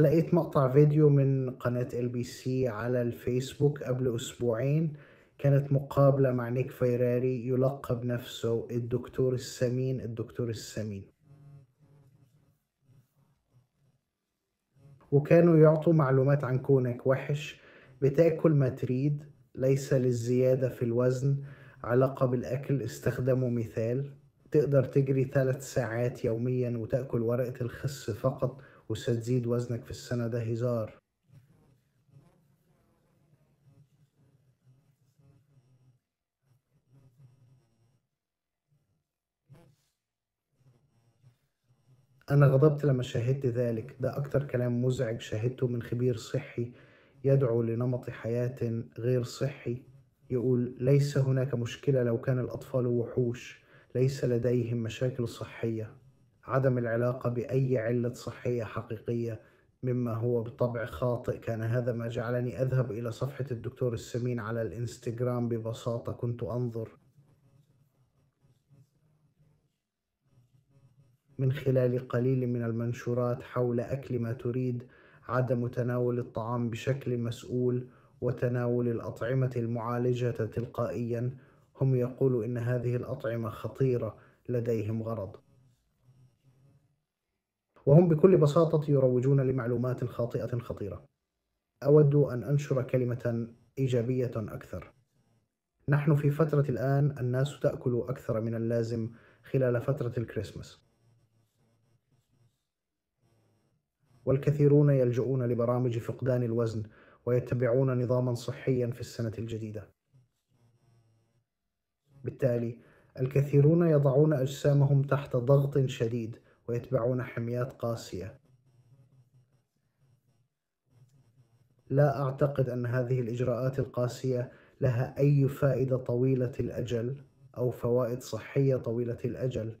لقيت مقطع فيديو من قناة ال بي سي على الفيسبوك قبل أسبوعين كانت مقابلة مع نيك فيراري يلقب نفسه الدكتور السمين الدكتور السمين وكانوا يعطوا معلومات عن كونك وحش بتاكل ما تريد ليس للزيادة في الوزن علاقة بالأكل استخدموا مثال تقدر تجري ثلاث ساعات يوميا وتأكل ورقة الخس فقط وستزيد وزنك في السنة ده هزار أنا غضبت لما شاهدت ذلك ده أكتر كلام مزعج شاهدته من خبير صحي يدعو لنمط حياة غير صحي يقول ليس هناك مشكلة لو كان الأطفال وحوش ليس لديهم مشاكل صحية عدم العلاقة بأي علة صحية حقيقية مما هو بطبع خاطئ كان هذا ما جعلني أذهب إلى صفحة الدكتور السمين على الإنستغرام ببساطة كنت أنظر من خلال قليل من المنشورات حول أكل ما تريد عدم تناول الطعام بشكل مسؤول وتناول الأطعمة المعالجة تلقائيا هم يقولوا إن هذه الأطعمة خطيرة لديهم غرض وهم بكل بساطة يروجون لمعلومات خاطئة خطيرة أود أن أنشر كلمة إيجابية أكثر نحن في فترة الآن الناس تأكل أكثر من اللازم خلال فترة الكريسماس والكثيرون يلجؤون لبرامج فقدان الوزن ويتبعون نظاما صحيا في السنة الجديدة بالتالي الكثيرون يضعون أجسامهم تحت ضغط شديد ويتبعون حميات قاسية لا أعتقد أن هذه الإجراءات القاسية لها أي فائدة طويلة الأجل أو فوائد صحية طويلة الأجل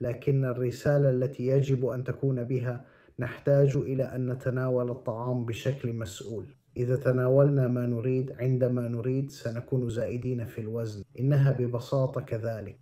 لكن الرسالة التي يجب أن تكون بها نحتاج إلى أن نتناول الطعام بشكل مسؤول إذا تناولنا ما نريد عندما نريد سنكون زائدين في الوزن إنها ببساطة كذلك